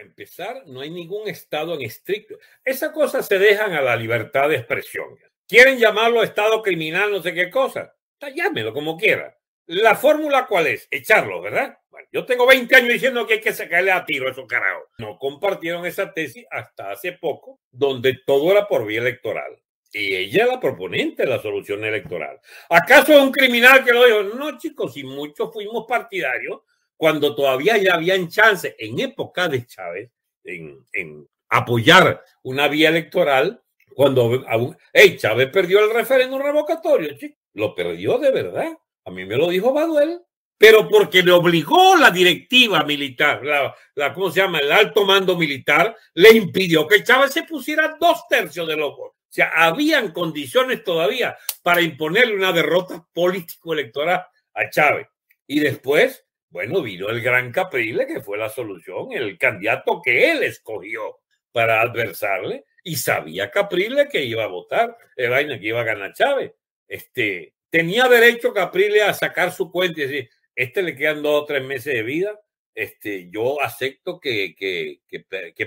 empezar, no hay ningún Estado en estricto. Esas cosas se dejan a la libertad de expresión. ¿Quieren llamarlo Estado criminal, no sé qué cosa? Llámelo como quiera. ¿La fórmula cuál es? Echarlo, ¿verdad? Bueno, yo tengo 20 años diciendo que hay que sacarle a tiro a esos carajos. No compartieron esa tesis hasta hace poco, donde todo era por vía electoral. Y ella la proponente de la solución electoral. ¿Acaso es un criminal que lo dijo? No, chicos, y muchos fuimos partidarios cuando todavía ya habían chance en época de Chávez en, apoyar una vía electoral, cuando aún, Chávez perdió el referéndum revocatorio, lo perdió de verdad. A mí me lo dijo Baduel, pero porque le obligó la directiva militar, la, ¿cómo se llama? El alto mando militar le impidió que Chávez se pusiera dos tercios de loco. O sea, habían condiciones todavía para imponerle una derrota político-electoral a Chávez. Y después bueno, vino el gran Caprile, que fue la solución, el candidato que él escogió para adversarle, y sabía Caprile que iba a votar, el vaina que iba a ganar Chávez. Este, tenía derecho Caprile a sacar su cuenta y decir, este le quedan dos o tres meses de vida, este, yo acepto que, que,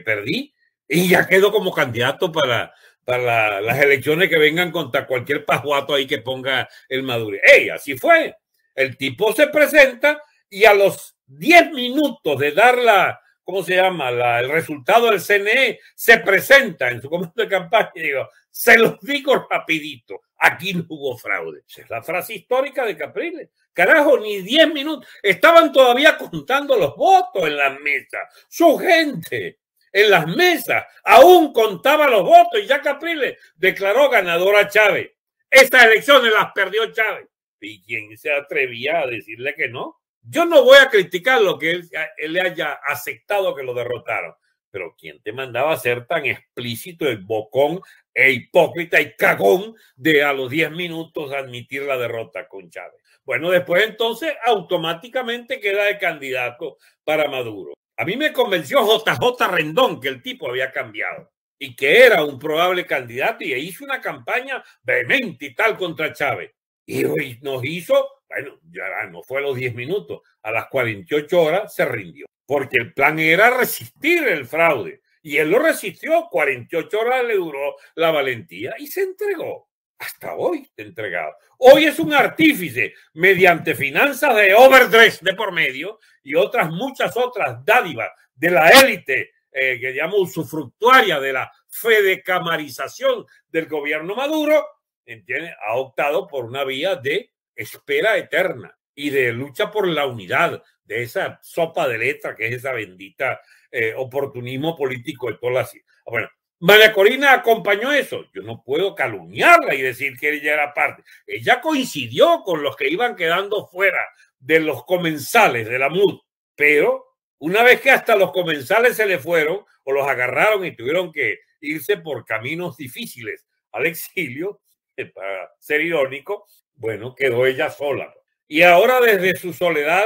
perdí y ya quedo como candidato para, para las elecciones que vengan contra cualquier pajuato ahí que ponga el Maduro. ¡Ey! Así fue. El tipo se presenta y a los 10 minutos de dar la, ¿cómo se llama? el resultado del CNE se presenta en su comando de campaña y digo, se los digo rapidito, aquí no hubo fraude. Esa es la frase histórica de Capriles. Carajo, ni 10 minutos. Estaban todavía contando los votos en las mesas. Su gente en las mesas aún contaba los votos y ya Capriles declaró ganadora a Chávez. Estas elecciones las perdió Chávez. ¿Y quién se atrevía a decirle que no? Yo no voy a criticar lo que él, le haya aceptado que lo derrotaron, pero ¿quién te mandaba a ser tan explícito el bocón e hipócrita y cagón de a los 10 minutos admitir la derrota con Chávez? Bueno, después entonces automáticamente queda de candidato para Maduro. A mí me convenció JJ Rendón que el tipo había cambiado y que era un probable candidato y hizo una campaña vehemente y tal contra Chávez. Y nos hizo bueno, ya no fue a los 10 minutos, a las 48 horas se rindió, porque el plan era resistir el fraude. Y él lo resistió, 48 horas le duró la valentía y se entregó. Hasta hoy entregado. Hoy es un artífice mediante finanzas de overdress de por medio y otras muchas otras dádivas de la élite eh, que llamo usufructuaria de la fedecamarización del gobierno Maduro, ¿entiende? ha optado por una vía de espera eterna y de lucha por la unidad de esa sopa de letra que es esa bendita eh, oportunismo político de todas Bueno, María Corina acompañó eso. Yo no puedo calumniarla y decir que ella era parte. Ella coincidió con los que iban quedando fuera de los comensales de la MUD, pero una vez que hasta los comensales se le fueron o los agarraron y tuvieron que irse por caminos difíciles al exilio, para ser irónico, bueno, quedó ella sola. Pues. Y ahora desde su soledad,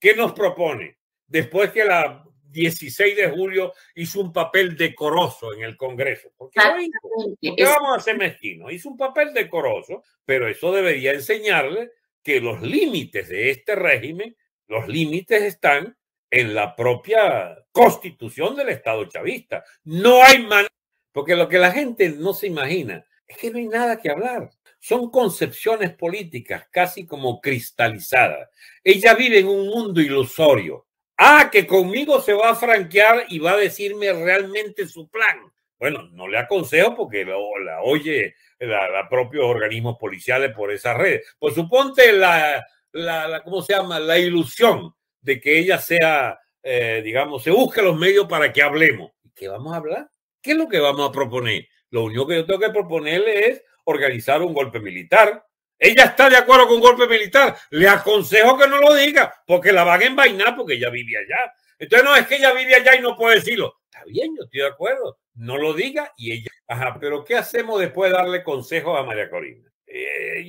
¿qué nos propone? Después que la 16 de julio hizo un papel decoroso en el Congreso. qué, vamos a hacer mezquinos? Hizo un papel decoroso, pero eso debería enseñarle que los límites de este régimen, los límites están en la propia constitución del Estado chavista. No hay manera, porque lo que la gente no se imagina es que no hay nada que hablar son concepciones políticas casi como cristalizadas. Ella vive en un mundo ilusorio. Ah, que conmigo se va a franquear y va a decirme realmente su plan. Bueno, no le aconsejo porque la oye la, propios organismos policiales por esa red Pues suponte la, la, ¿cómo se llama? La ilusión de que ella sea, eh, digamos, se busque los medios para que hablemos. ¿Qué vamos a hablar? ¿Qué es lo que vamos a proponer? Lo único que yo tengo que proponerle es organizar un golpe militar. Ella está de acuerdo con un golpe militar. Le aconsejo que no lo diga, porque la van a envainar porque ella vive allá. Entonces, no, es que ella vive allá y no puede decirlo. Está bien, yo estoy de acuerdo. No lo diga y ella. Ajá, pero ¿qué hacemos después de darle consejos a María Corina? Eh,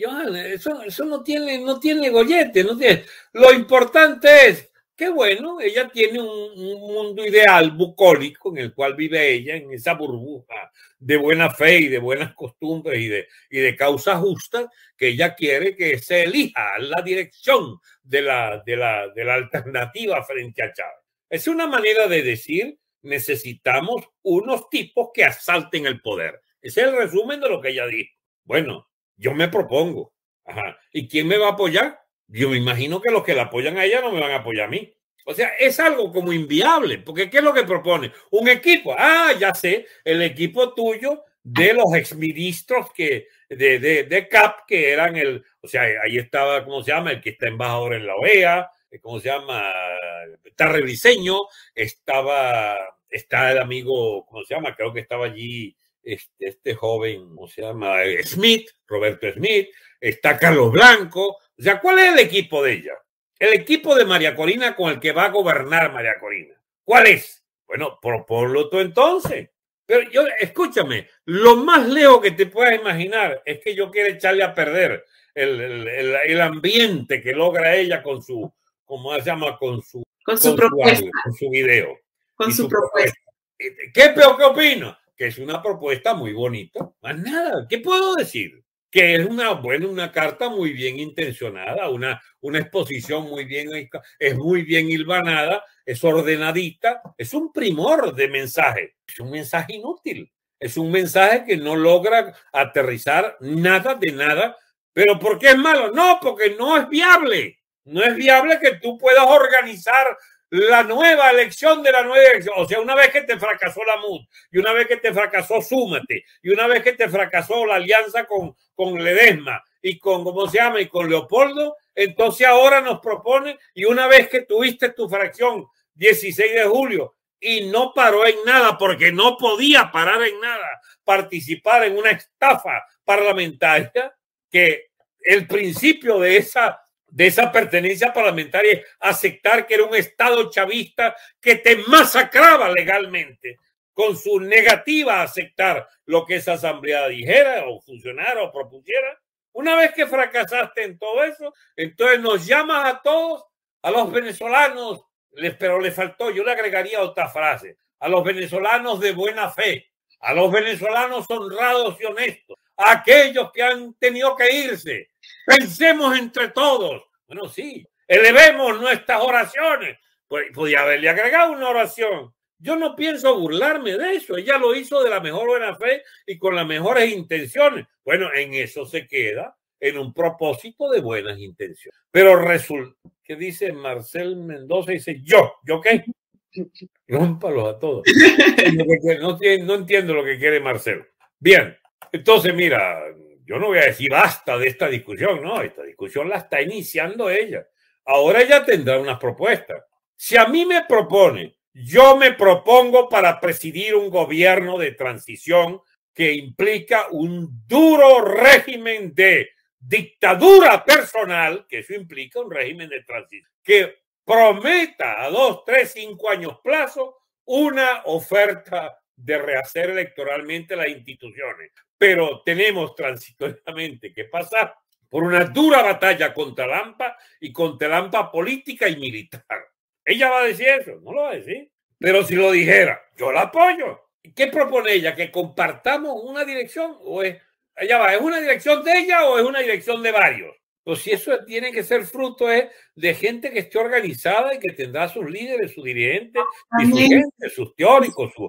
eso, eso, no tiene, no tiene gollete. No tiene... Lo importante es que bueno, ella tiene un, mundo ideal bucólico en el cual vive ella, en esa burbuja de buena fe y de buenas costumbres y de, y de causa justa, que ella quiere que se elija la dirección de la, de la, alternativa frente a Chávez. Es una manera de decir, necesitamos unos tipos que asalten el poder. es el resumen de lo que ella dijo. Bueno, yo me propongo. ¿Y quién me va a apoyar? yo me imagino que los que la apoyan a ella no me van a apoyar a mí. O sea, es algo como inviable, porque ¿qué es lo que propone? Un equipo. Ah, ya sé, el equipo tuyo de los exministros que, de, CAP, que eran el, o sea, ahí estaba, ¿cómo se llama? El que está embajador en la OEA, eh, ¿cómo se llama? Está Reviseño, estaba, está el amigo, ¿cómo se llama? Creo que estaba allí este, este joven, ¿cómo se llama? Smith, Roberto Smith, está Carlos Blanco, o ¿cuál es el equipo de ella? El equipo de María Corina con el que va a gobernar María Corina. ¿Cuál es? Bueno, proponlo tú entonces. Pero yo, escúchame, lo más lejos que te puedas imaginar es que yo quiero echarle a perder el, ambiente que logra ella con su, ¿cómo se llama? Con su, con su propuesta. con su video. Con su, propuesta. ¿Qué ¿Qué, que opino? Que es una propuesta muy bonita. Más nada, ¿qué puedo decir? que es una, buena, una carta muy bien intencionada, una, una exposición muy bien, es muy bien hilvanada, es ordenadita, es un primor de mensaje, es un mensaje inútil, es un mensaje que no logra aterrizar nada de nada, pero ¿por qué es malo? No, porque no es viable, no es viable que tú puedas organizar la nueva elección de la nueva elección. O sea, una vez que te fracasó la MUD, y una vez que te fracasó Súmate, y una vez que te fracasó la alianza con, con Ledesma y con, ¿cómo se llama? Y con Leopoldo, entonces ahora nos propone. y una vez que tuviste tu fracción 16 de julio y no paró en nada porque no podía parar en nada, participar en una estafa parlamentaria que el principio de esa de esa pertenencia parlamentaria, aceptar que era un Estado chavista que te masacraba legalmente con su negativa a aceptar lo que esa asamblea dijera o funcionara o propusiera. Una vez que fracasaste en todo eso, entonces nos llamas a todos, a los venezolanos, pero le faltó, yo le agregaría otra frase, a los venezolanos de buena fe, a los venezolanos honrados y honestos, a aquellos que han tenido que irse. Pensemos entre todos bueno, sí, elevemos nuestras oraciones. Pues, podía haberle agregado una oración. Yo no pienso burlarme de eso. Ella lo hizo de la mejor buena fe y con las mejores intenciones. Bueno, en eso se queda, en un propósito de buenas intenciones. Pero resulta que dice Marcel Mendoza, dice yo, ¿yo qué? Rómpalos a todos. No, entiendo lo que quiere Marcelo. Bien, entonces mira, yo no voy a decir basta de esta discusión, no, esta discusión la está iniciando ella. Ahora ella tendrá unas propuestas. Si a mí me propone, yo me propongo para presidir un gobierno de transición que implica un duro régimen de dictadura personal, que eso implica un régimen de transición, que prometa a dos, tres, cinco años plazo una oferta de rehacer electoralmente las instituciones pero tenemos transitoriamente que pasar por una dura batalla contra Lampa y contra Lampa política y militar. Ella va a decir eso, no lo va a decir, pero si lo dijera, yo la apoyo. ¿Qué propone ella? ¿Que compartamos una dirección? ¿O es, ella va, ¿Es una dirección de ella o es una dirección de varios? Pues si eso tiene que ser fruto es ¿eh? de gente que esté organizada y que tendrá sus líderes, sus dirigentes, sus teóricos, su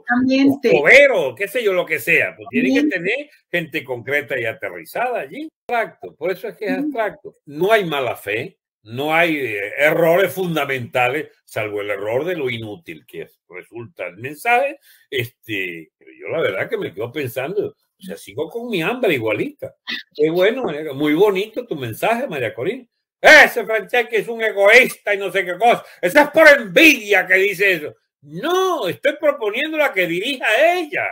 obrero, qué sé yo, lo que sea. Pues tiene que tener gente concreta y aterrizada allí. Abstracto, por eso es que es abstracto. No hay mala fe, no hay eh, errores fundamentales, salvo el error de lo inútil que resulta el mensaje. Este, yo la verdad que me quedo pensando, o sea, sigo con mi hambre igualita. Qué bueno, muy bonito tu mensaje, María Corina. Ese Francesco es un egoísta y no sé qué cosa. Esa es por envidia que dice eso. No, estoy proponiendo la que dirija a ella.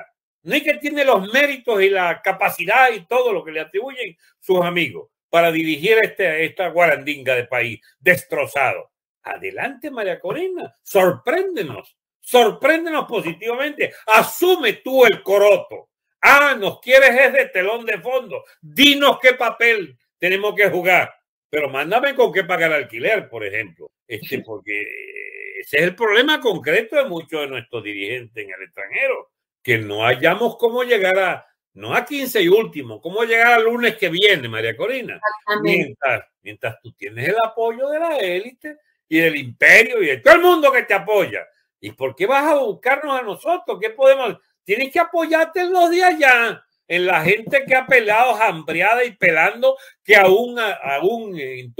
No es que tiene los méritos y la capacidad y todo lo que le atribuyen sus amigos para dirigir este, esta guarandinga de país destrozado. Adelante, María Corina, sorpréndenos, sorpréndenos positivamente, asume tú el coroto, Ah, nos quieres es de telón de fondo. Dinos qué papel tenemos que jugar. Pero mándame con qué pagar alquiler, por ejemplo. Este, porque ese es el problema concreto de muchos de nuestros dirigentes en el extranjero. Que no hayamos cómo llegar a, no a quince y último, cómo llegar al lunes que viene, María Corina. Mientras, mientras tú tienes el apoyo de la élite y del imperio y de todo el mundo que te apoya. ¿Y por qué vas a buscarnos a nosotros? ¿Qué podemos? Tienes que apoyarte en los de allá, en la gente que ha pelado, jambreada y pelando, que aún, aún en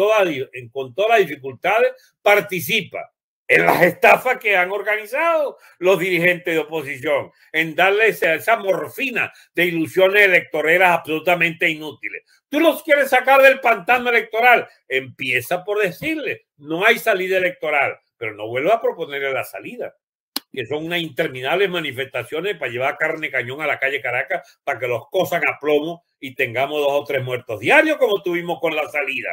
con todas las dificultades participa en las estafas que han organizado los dirigentes de oposición, en darles esa morfina de ilusiones electoreras absolutamente inútiles. Tú los quieres sacar del pantano electoral. Empieza por decirle, no hay salida electoral, pero no vuelva a proponerle la salida que son unas interminables manifestaciones para llevar carne cañón a la calle Caracas para que los cosan a plomo y tengamos dos o tres muertos diarios como tuvimos con la salida,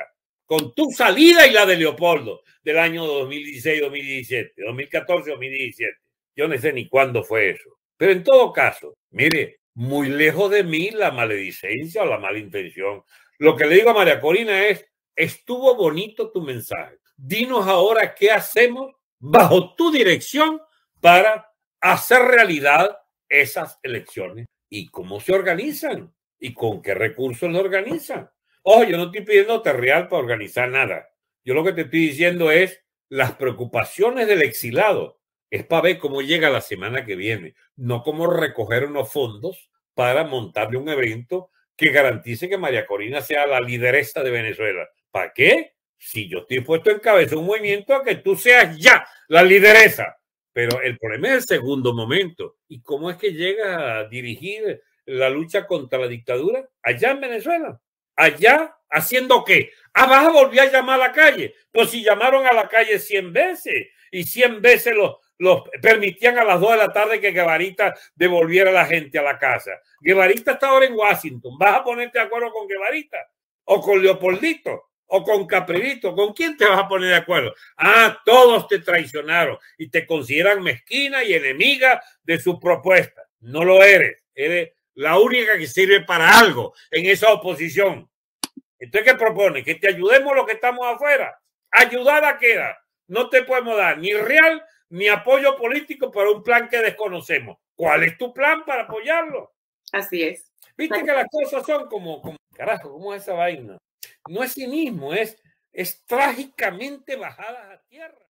con tu salida y la de Leopoldo del año 2016-2017, 2014-2017. Yo no sé ni cuándo fue eso. Pero en todo caso, mire, muy lejos de mí la maledicencia o la mala intención. Lo que le digo a María Corina es, estuvo bonito tu mensaje. Dinos ahora qué hacemos bajo tu dirección para hacer realidad esas elecciones y cómo se organizan y con qué recursos lo organizan. Ojo, yo no estoy pidiendo real para organizar nada. Yo lo que te estoy diciendo es las preocupaciones del exilado. Es para ver cómo llega la semana que viene, no cómo recoger unos fondos para montarle un evento que garantice que María Corina sea la lideresa de Venezuela. ¿Para qué? Si yo estoy puesto en cabeza un movimiento a que tú seas ya la lideresa pero el problema es el segundo momento. ¿Y cómo es que llega a dirigir la lucha contra la dictadura? Allá en Venezuela. Allá haciendo qué? Abajo ah, vas a llamar a la calle. Pues si llamaron a la calle 100 veces y 100 veces los, los permitían a las 2 de la tarde que Guevarita devolviera a la gente a la casa. Guevarita está ahora en Washington. ¿Vas a ponerte de acuerdo con Guevarita o con Leopoldito? o con Caprivito, ¿con quién te vas a poner de acuerdo? Ah, todos te traicionaron y te consideran mezquina y enemiga de su propuesta. No lo eres, eres la única que sirve para algo en esa oposición. Entonces, ¿qué propone? Que te ayudemos los que estamos afuera. Ayudada queda. No te podemos dar ni real ni apoyo político para un plan que desconocemos. ¿Cuál es tu plan para apoyarlo? Así es. Viste que las cosas son como, como carajo, ¿cómo es esa vaina? no es cinismo, es, es trágicamente bajadas a tierra.